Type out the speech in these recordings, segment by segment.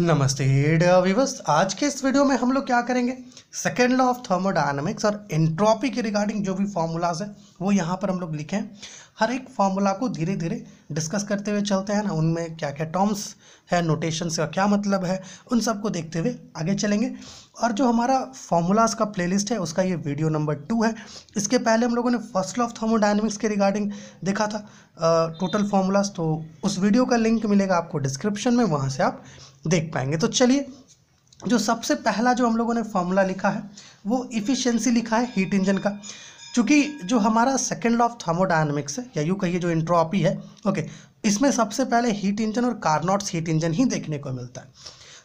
नमस्ते डिवर्स आज के इस वीडियो में हम लोग क्या करेंगे सेकेंड लॉ ऑफ थर्मोडायनामिक्स और एंट्रॉपी के रिगार्डिंग जो भी फॉर्मूलाज हैं वो यहाँ पर हम लोग लिखे हैं हर एक फार्मूला को धीरे धीरे डिस्कस करते हुए चलते हैं ना उनमें क्या क्या टर्म्स है नोटेशन का क्या मतलब है उन सबको देखते हुए आगे चलेंगे और जो हमारा फार्मूलाज का प्ले है उसका ये वीडियो नंबर टू है इसके पहले हम लोगों ने फर्स्ट लॉ ऑफ थर्मोडाइनमिक्स के रिगार्डिंग देखा था टोटल फार्मूलाज तो उस वीडियो का लिंक मिलेगा आपको डिस्क्रिप्शन में वहाँ से आप देख पाएंगे तो चलिए जो सबसे पहला जो हम लोगों ने फॉर्मूला लिखा है वो इफ़िशेंसी लिखा है हीट इंजन का चूँकि जो हमारा सेकेंड लॉ ऑफ थर्मोडाइनमिक्स है या यूँ कहिए जो इंट्रोपी है ओके इसमें सबसे पहले हीट इंजन और कार्नॉट्स हीट इंजन ही देखने को मिलता है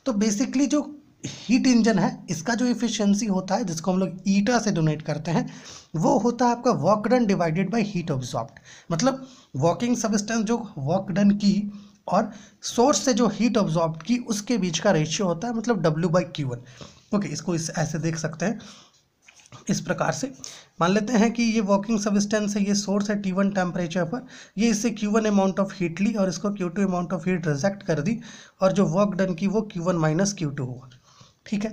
तो बेसिकली जो हीट इंजन है इसका जो इफिशियंसी होता है जिसको हम लोग ईटा से डोनेट करते हैं वो होता है आपका work done divided by heat absorb मतलब वॉकिंग सबिस्टेंस जो वॉक डन की और सोर्स से जो हीट ऑब्जॉर्ब की उसके बीच का रेशियो होता है मतलब W by Q one okay इसको इस ऐसे देख सकते हैं इस प्रकार से मान लेते हैं कि ये वॉकिंग सबिस्टेंस है ये सोर्स है टी वन टेम्परेचर पर ये इससे Q one amount of heat ली और इसको Q two amount of heat reject कर दी और जो वर्क डन की वो Q one minus Q two हुआ ठीक है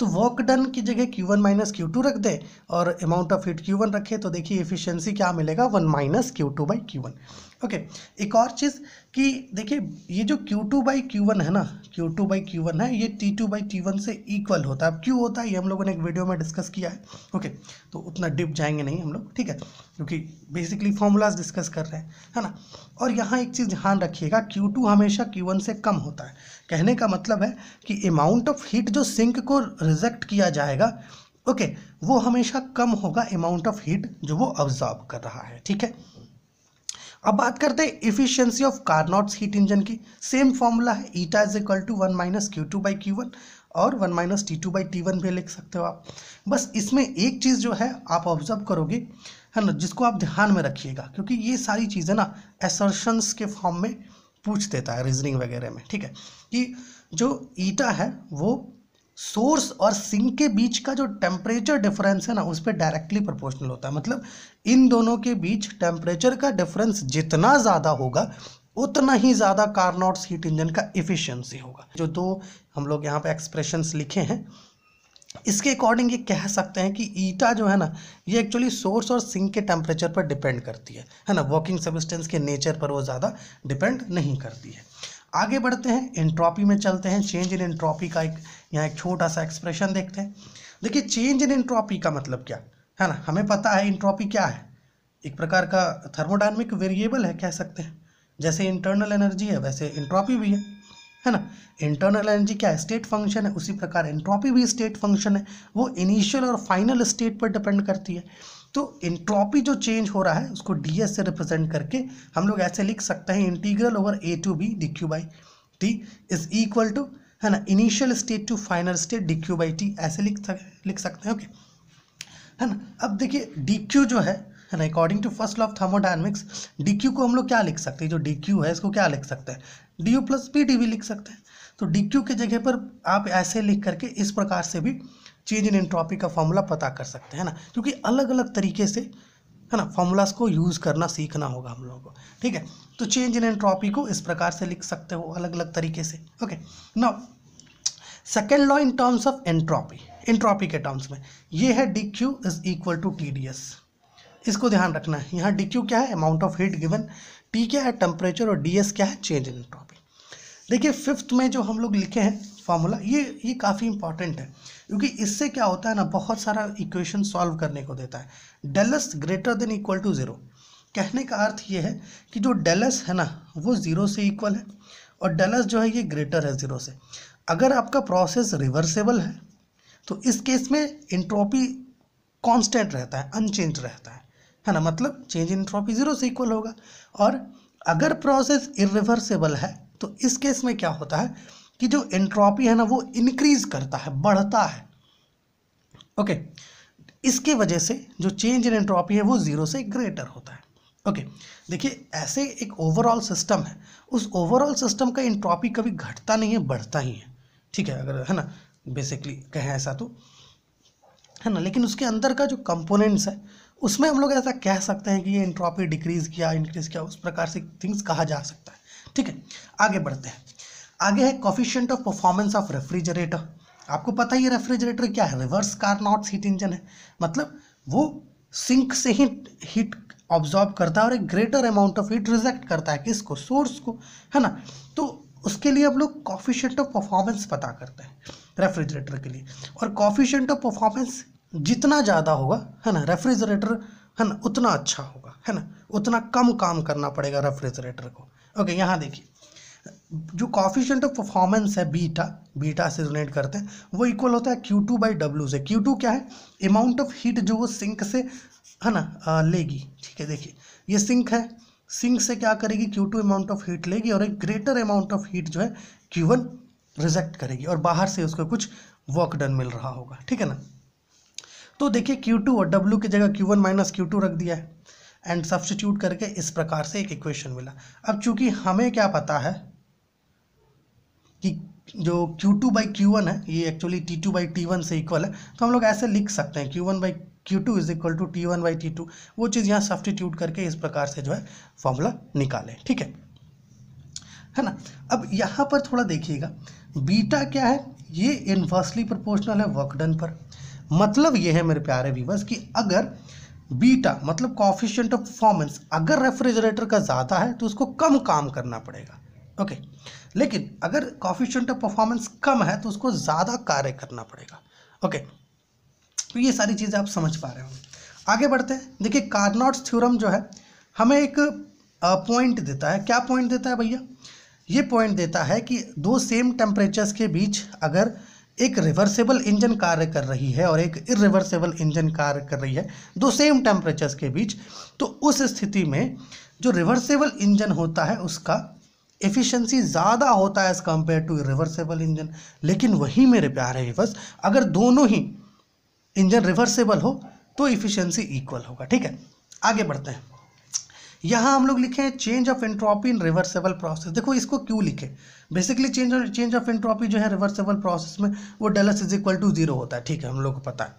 तो वर्क डन की जगह Q one minus Q two रख दे और amount of heat Q one रखें तो देखिए एफिशिएंसी क्या मिलेगा one minus Q two by Q one okay okay, एक और चीज़ कि देखिए ये जो Q2 टू बाई क्यू है ना Q2 टू बाई क्यू है ये T2 टू बाई टी से इक्वल होता है अब क्यों होता है ये हम लोगों ने एक वीडियो में डिस्कस किया है ओके okay, तो उतना डिप जाएंगे नहीं हम लोग ठीक है क्योंकि बेसिकली फॉर्मूलाज डिस्कस कर रहे हैं है ना और यहाँ एक चीज़ ध्यान रखिएगा Q2 हमेशा Q1 से कम होता है कहने का मतलब है कि अमाउंट ऑफ हीट जो सिंक को रिजेक्ट किया जाएगा ओके okay, वो हमेशा कम होगा अमाउंट ऑफ हीट जो वो ऑब्जॉर्ब कर रहा है ठीक है अब बात करते हैं efficiency of Carnot's heat engine की सेम फॉर्मूला है eta is equal to one minus Q two by Q one और one minus T two by T one भी लिख सकते हो आप बस इसमें एक चीज़ जो है आप ऑब्जर्व करोगे है ना जिसको आप ध्यान में रखिएगा क्योंकि ये सारी चीज़ें ना एसर्शंस के फॉर्म में पूछ देता है रीजनिंग वगैरह में ठीक है कि जो ईटा है वो सोर्स और सिंक के बीच का जो टेम्परेचर डिफरेंस है ना उस पर डायरेक्टली प्रोपोर्शनल होता है मतलब इन दोनों के बीच टेम्परेचर का डिफरेंस जितना ज़्यादा होगा उतना ही ज़्यादा कारनॉट्स हीट इंजन का इफ़िशियंसी होगा जो दो हम लोग यहाँ पर एक्सप्रेशंस लिखे हैं इसके अकॉर्डिंग ये कह सकते हैं कि ईटा जो है ना ये एक्चुअली सोर्स और सिंक के टेम्परेचर पर डिपेंड करती है है ना वर्किंग सबिस्टेंस के नेचर पर वो ज़्यादा डिपेंड नहीं करती है आगे बढ़ते हैं एंट्रॉपी में चलते हैं चेंज इन एंट्रॉपी का एक यहाँ एक छोटा सा एक्सप्रेशन देखते हैं देखिए चेंज इन एंट्रॉपी का मतलब क्या है ना हमें पता है एंट्रॉपी क्या है एक प्रकार का थर्मोडाइनमिक वेरिएबल है कह सकते हैं जैसे इंटरनल एनर्जी है वैसे इंट्रॉपी भी है है ना इंटरनल एनर्जी क्या है स्टेट फंक्शन है उसी प्रकार एंट्रॉपी भी स्टेट फंक्शन है वो इनिशियल और फाइनल स्टेट पर डिपेंड करती है तो इंट्रॉपी जो चेंज हो रहा है उसको डी एस से रिप्रेजेंट करके हम लोग ऐसे लिख सकते हैं integral over A to B D Q by T is equal to है ना initial state to final state D Q by T ऐसे लिख सक लिख सकते हैं ओके है ना अब देखिए डी क्यू जो है है ना according to first law of thermodynamics D Q को हम लोग क्या लिख सकते हैं जो डी क्यू है इसको क्या लिख सकते हैं D U plus P D भी लिख सकते हैं तो डी क्यू के जगह पर आप ऐसे लिख करके इस प्रकार से भी चेंज इन एंट्रॉपी का फॉर्मूला पता कर सकते हैं ना क्योंकि अलग अलग तरीके से है ना फॉर्मूलाज को यूज़ करना सीखना होगा हम लोगों को ठीक है तो चेंज इन एंट्रॉपी को इस प्रकार से लिख सकते हो अलग अलग तरीके से okay now second law in terms of entropy entropy के टर्म्स में ये है D Q is equal to T D S इसको ध्यान रखना है यहाँ डी क्यू क्या है amount of heat given T क्या है टेम्परेचर और डी एस क्या है चेंज इन एंट्रॉपी देखिए फिफ्थ में जो हम लोग लिखे हैं फार्मूला ये ये काफ़ी इंपॉर्टेंट है क्योंकि इससे क्या होता है ना बहुत सारा इक्वेशन सॉल्व करने को देता है del S greater than equal to zero कहने का अर्थ ये है कि जो डेलस है ना वो ज़ीरो से इक्वल है और डेलस जो है ये ग्रेटर है ज़ीरो से अगर आपका प्रोसेस रिवर्सेबल है तो इस केस में इंट्रोपी कांस्टेंट रहता है अनचेंज रहता है है ना मतलब चेंज इन ट्रॉपी ज़ीरो से इक्वल होगा और अगर प्रोसेस इरिवर्सेबल है तो इस केस में क्या होता है कि जो एंट्रोपी है ना वो इंक्रीज करता है बढ़ता है ओके okay. इसके वजह से जो चेंज इन एंट्रोपी है वो ज़ीरो से ग्रेटर होता है ओके okay. देखिए ऐसे एक ओवरऑल सिस्टम है उस ओवरऑल सिस्टम का एंट्रोपी कभी घटता नहीं है बढ़ता ही है ठीक है अगर है ना बेसिकली कहें ऐसा तो है ना लेकिन उसके अंदर का जो कंपोनेंट्स है उसमें हम लोग ऐसा कह सकते हैं कि ये इंट्रॉपी डिक्रीज़ किया इंक्रीज़ किया उस प्रकार से थिंग्स कहा जा सकता है ठीक है आगे बढ़ते हैं आगे है coefficient of performance of refrigerator आपको पता ही है रेफ्रिजरेटर क्या है reverse Carnot heat engine है मतलब वो सिंक से ही हीट ऑब्जॉर्ब करता है और एक greater amount of heat reject करता है किसको सोर्स को है ना तो उसके लिए हम लोग कॉफिशियंट ऑफ परफॉर्मेंस पता करते हैं रेफ्रिजरेटर के लिए और कॉफिशियंट ऑफ परफॉर्मेंस जितना ज़्यादा होगा है ना रेफ्रिजरेटर है ना उतना अच्छा होगा है ना उतना कम काम करना पड़ेगा रेफ्रिजरेटर को ओके यहाँ देखिए जो कॉफिशेंट ऑफ परफॉर्मेंस है बीटा बीटा से रिलेट करते हैं वो इक्वल होता है क्यू टू बाई डब्ल्यू से क्यू टू क्या है अमाउंट ऑफ हीट जो वो सिंक से है ना लेगी ठीक है देखिए ये सिंक है सिंक से क्या करेगी Q two amount of heat लेगी और एक ग्रेटर अमाउंट ऑफ हीट जो है क्यू वन रिजेक्ट करेगी और बाहर से उसको कुछ वर्क डन मिल रहा होगा ठीक है ना तो देखिए Q2 और W की जगह Q1 वन माइनस क्यू रख दिया है एंड सब्सटीट्यूट करके इस प्रकार से एक इक्वेशन मिला अब चूंकि हमें क्या पता है जो Q2 टू बाई क्यू है ये actually T2 two by T से इक्वल है तो हम लोग ऐसे लिख सकते हैं Q1 one by Q two is equal to T one by T two वो चीज़ यहाँ सब्सटीट्यूट करके इस प्रकार से जो है फॉर्मूला निकालें ठीक है है ना अब यहाँ पर थोड़ा देखिएगा बीटा क्या है ये इन्वर्सली प्रोपोर्शनल है वर्कडन पर मतलब ये है मेरे प्यारे व्यूवर्स कि अगर बीटा मतलब कॉफिशियंट ऑफ परफॉर्मेंस अगर रेफ्रिजरेटर का ज़्यादा है तो उसको कम काम करना पड़ेगा ओके लेकिन अगर कॉफिशेंट ऑफ परफॉर्मेंस कम है तो उसको ज़्यादा कार्य करना पड़ेगा ओके तो ये सारी चीज़ें आप समझ पा रहे होंगे आगे बढ़ते हैं देखिए कार्नॉट्स थ्योरम जो है हमें एक पॉइंट देता है क्या पॉइंट देता है भैया ये पॉइंट देता है कि दो सेम टेम्परेचर्स के बीच अगर एक रिवर्सेबल इंजन कार्य कर रही है और एक इरिवर्सेबल इंजन कार्य कर रही है दो सेम टेम्परेचर्स के बीच तो उस स्थिति में जो रिवर्सेबल इंजन होता है उसका एफिशिएंसी ज़्यादा होता है as compare to reversible engine लेकिन वही मेरे प्यारे बस अगर दोनों ही इंजन रिवर्सेबल हो तो इफिशियंसी इक्वल होगा ठीक है आगे बढ़ते हैं यहाँ हम लोग लिखे हैं change of entropy in reversible process देखो इसको क्यों लिखे basically change of change of entropy जो है रिवर्सेबल प्रोसेस में वो del S is equal to zero होता है ठीक है हम लोग को पता है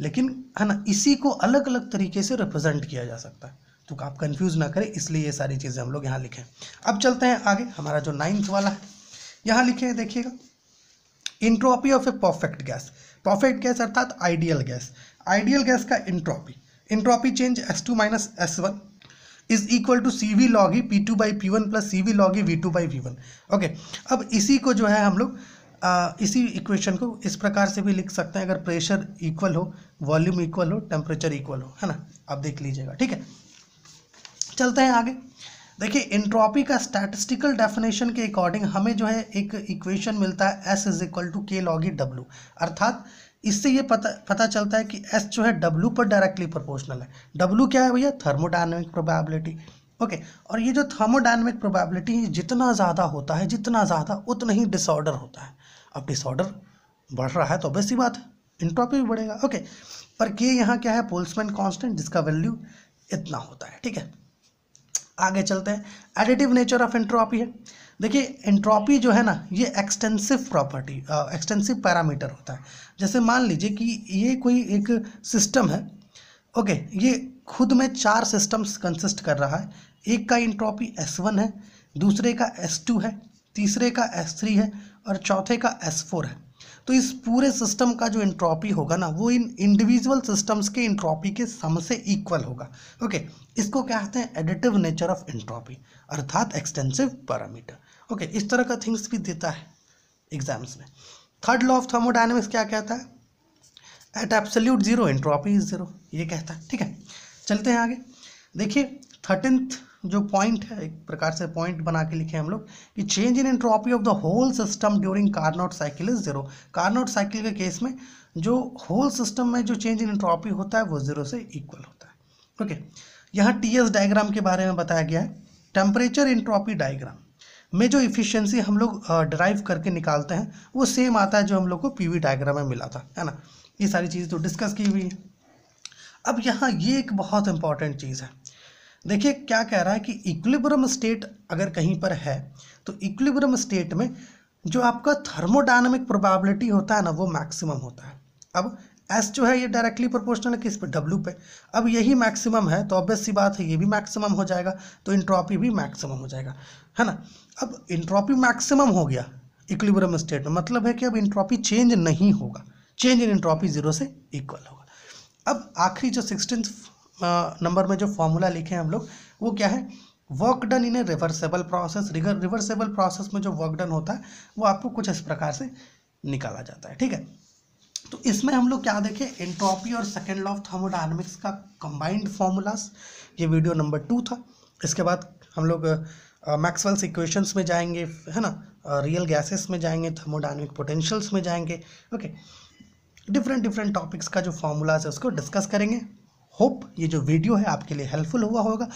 लेकिन है ना इसी को अलग अलग तरीके से रिप्रेजेंट किया जा सकता है तो आप कंफ्यूज ना करें इसलिए ये सारी चीज़ें हम लोग यहाँ लिखें अब चलते हैं आगे हमारा जो नाइन्थ वाला है यहाँ लिखे देखिएगा entropy of a perfect gas perfect gas अर्थात आइडियल गैस आइडियल गैस का entropy entropy change S two minus S one is equal to C V log e P two by P one plus C V log e V two by V one okay अब इसी को जो है हम लोग इसी equation को इस प्रकार से भी लिख सकते हैं अगर प्रेशर इक्वल हो वॉल्यूम इक्वल हो टेम्परेचर इक्वल हो है ना आप देख लीजिएगा ठीक है चलते हैं आगे देखिए इंट्रॉपी का स्टैटिस्टिकल डेफिनेशन के अकॉर्डिंग हमें जो है एक इक्वेशन मिलता है एस इज इक्वल टू के लॉगी डब्ल्यू अर्थात इससे ये पता पता चलता है कि एस जो है डब्ल्यू पर डायरेक्टली प्रोपोर्शनल है डब्ल्यू क्या है भैया थर्मोडाइनमिक प्रोबेबिलिटी ओके और ये जो थर्मोडाइनमिक प्रोबेबिलिटी जितना ज़्यादा होता है जितना ज़्यादा उतना ही डिसऑर्डर होता है अब डिसऑर्डर बढ़ रहा है तो ऑब्वियस बात है इंट्रॉपी भी बढ़ेगा ओके पर के यहाँ क्या है पोल्समैन कॉन्स्टेंट जिसका वैल्यू इतना होता है ठीक है आगे चलते हैं एडिटिव नेचर ऑफ एंट्रोपी है देखिए एंट्रोपी जो है ना ये एक्सटेंसिव प्रॉपर्टी एक्सटेंसिव पैरामीटर होता है जैसे मान लीजिए कि ये कोई एक सिस्टम है ओके ये खुद में चार सिस्टम्स कंसिस्ट कर रहा है एक का इंट्रॉपी एस वन है दूसरे का एस टू है तीसरे का एस थ्री है और चौथे का एस फोर है तो इस पूरे सिस्टम का जो इंट्रॉपी होगा ना वो इन इंडिविजुअल सिस्टम्स के इंट्रॉपी के सम से इक्वल होगा ओके okay, इसको कहते हैं एडिटिव नेचर ऑफ इंट्रॉपी अर्थात एक्सटेंसिव पैरामीटर ओके इस तरह का थिंग्स भी देता है एग्जाम्स में थर्ड लॉ ऑफ थर्मोडाइनमिक्स क्या कहता है at absolute zero entropy is zero ये कहता है ठीक है चलते हैं आगे देखिए थर्टीनथ जो पॉइंट है एक प्रकार से पॉइंट बना के लिखे हम लोग कि change in entropy of the whole system during Carnot cycle is zero Carnot cycle के केस में जो होल सिस्टम में जो चेंज इन एंट्रोपी होता है वो जीरो से इक्वल होता है ओके okay. यहाँ टी एस डायग्राम के बारे में बताया गया है टेम्परेचर एंट्रोपी डायग्राम में जो इफिशियंसी हम लोग ड्राइव करके निकालते हैं वो सेम आता है जो हम लोग को वी डायग्राम में मिला था है ना ये सारी चीज़ तो डिस्कस की हुई है अब यहाँ ये एक बहुत इंपॉर्टेंट चीज़ है देखिए क्या कह रहा है कि इक्विलिब्रियम स्टेट अगर कहीं पर है तो इक्विलिब्रियम स्टेट में जो आपका थर्मोडायनेमिक प्रोबेबिलिटी होता है ना वो मैक्सिमम होता है अब एस जो है ये डायरेक्टली प्रोपोर्शनल है किस पे डब्ल्यू पे अब यही मैक्सिमम है तो ऑब्वियस सी बात है ये भी मैक्सिमम हो जाएगा तो इंट्रॉपी भी मैक्सिमम हो जाएगा है ना अब इंट्रॉपी मैक्सिमम हो गया इक्विलिब्रियम स्टेट में मतलब है कि अब इंट्रॉपी चेंज नहीं होगा चेंज इन इंट्रॉपी जीरो से इक्वल होगा अब आखिरी जो सिक्सटीन नंबर में जो फॉर्मूला लिखे हैं हम लोग वो क्या है work done in a reversible process reversible process में जो वर्क डन होता है वो आपको कुछ इस प्रकार से निकाला जाता है ठीक है तो इसमें हम लोग क्या देखें एंट्रोपी और सेकेंड लॉ ऑफ थर्मोडायनेमिक्स का कंबाइंड फॉर्मूलाज ये वीडियो नंबर टू था इसके बाद हम लोग मैक्सवेल्स इक्वेशंस में जाएंगे है ना रियल गैसेस में जाएंगे थर्मोडायनेमिक पोटेंशियल्स में जाएंगे ओके डिफरेंट डिफरेंट टॉपिक्स का जो फॉर्मूलाज है उसको डिस्कस करेंगे होप ये जो वीडियो है आपके लिए हेल्पफुल हुआ होगा